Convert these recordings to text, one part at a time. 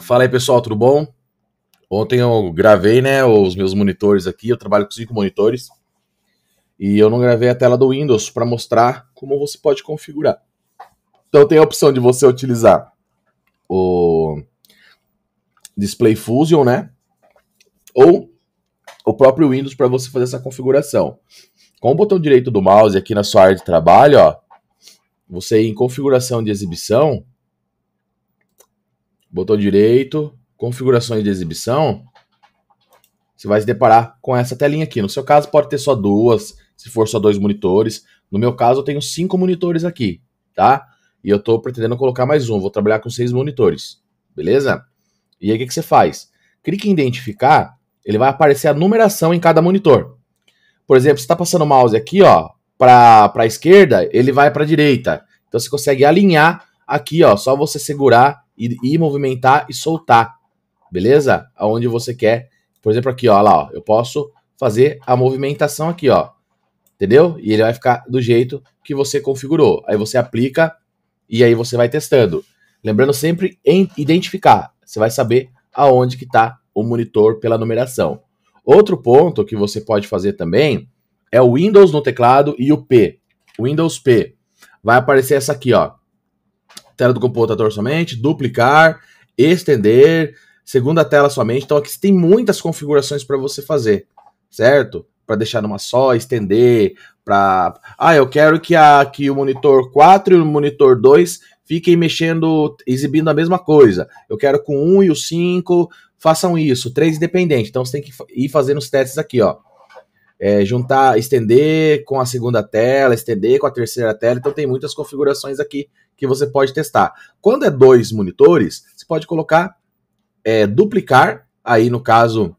Fala aí pessoal, tudo bom? Ontem eu gravei, né, os meus monitores aqui, eu trabalho com cinco monitores. E eu não gravei a tela do Windows para mostrar como você pode configurar. Então tem a opção de você utilizar o Display Fusion, né? Ou o próprio Windows para você fazer essa configuração. Com o botão direito do mouse aqui na sua área de trabalho, ó, você em configuração de exibição, botão direito, configurações de exibição, você vai se deparar com essa telinha aqui. No seu caso, pode ter só duas, se for só dois monitores. No meu caso, eu tenho cinco monitores aqui, tá? E eu estou pretendendo colocar mais um, vou trabalhar com seis monitores, beleza? E aí, o que, que você faz? Clique em identificar, ele vai aparecer a numeração em cada monitor. Por exemplo, você está passando o mouse aqui, ó, para a esquerda, ele vai para a direita. Então, você consegue alinhar aqui, ó, só você segurar e, movimentar e soltar, beleza? Aonde você quer, por exemplo, aqui, ó, lá, ó, eu posso fazer a movimentação aqui, ó, entendeu? E ele vai ficar do jeito que você configurou. Aí você aplica e aí você vai testando. Lembrando sempre em identificar, você vai saber aonde que está o monitor pela numeração. Outro ponto que você pode fazer também é o Windows no teclado e o P. Windows P. Vai aparecer essa aqui, ó tela do computador somente, duplicar, estender, segunda tela somente. Então aqui você tem muitas configurações para você fazer, certo? Para deixar numa só, estender, para Ah, eu quero que, a, que o monitor 4 e o monitor 2 fiquem mexendo, exibindo a mesma coisa. Eu quero com o 1 e o 5 façam isso, três independentes. Então você tem que ir fazendo os testes aqui, ó é, juntar, estender com a segunda tela, estender com a terceira tela. Então tem muitas configurações aqui que você pode testar. Quando é dois monitores, você pode colocar é, duplicar. Aí no caso,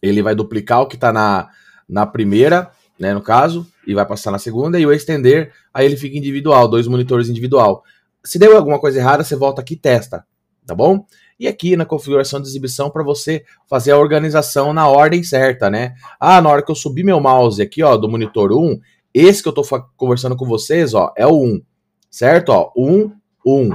ele vai duplicar o que está na, na primeira, né, no caso, e vai passar na segunda. E o estender, aí ele fica individual, dois monitores individual. Se deu alguma coisa errada, você volta aqui e testa tá bom? E aqui na configuração de exibição para você fazer a organização na ordem certa, né? Ah, na hora que eu subir meu mouse aqui, ó, do monitor 1, esse que eu tô conversando com vocês, ó, é o 1, certo? Ó, 1, 1.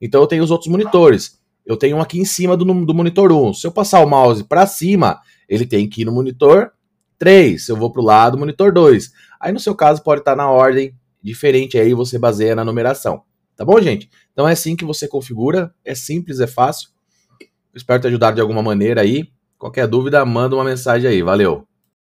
Então eu tenho os outros monitores. Eu tenho um aqui em cima do, do monitor 1. Se eu passar o mouse para cima, ele tem que ir no monitor 3. Eu vou para o lado, monitor 2. Aí no seu caso pode estar tá na ordem diferente, aí você baseia na numeração. Tá bom, gente? Então é assim que você configura, é simples, é fácil. Espero te ajudar de alguma maneira aí. Qualquer dúvida, manda uma mensagem aí. Valeu!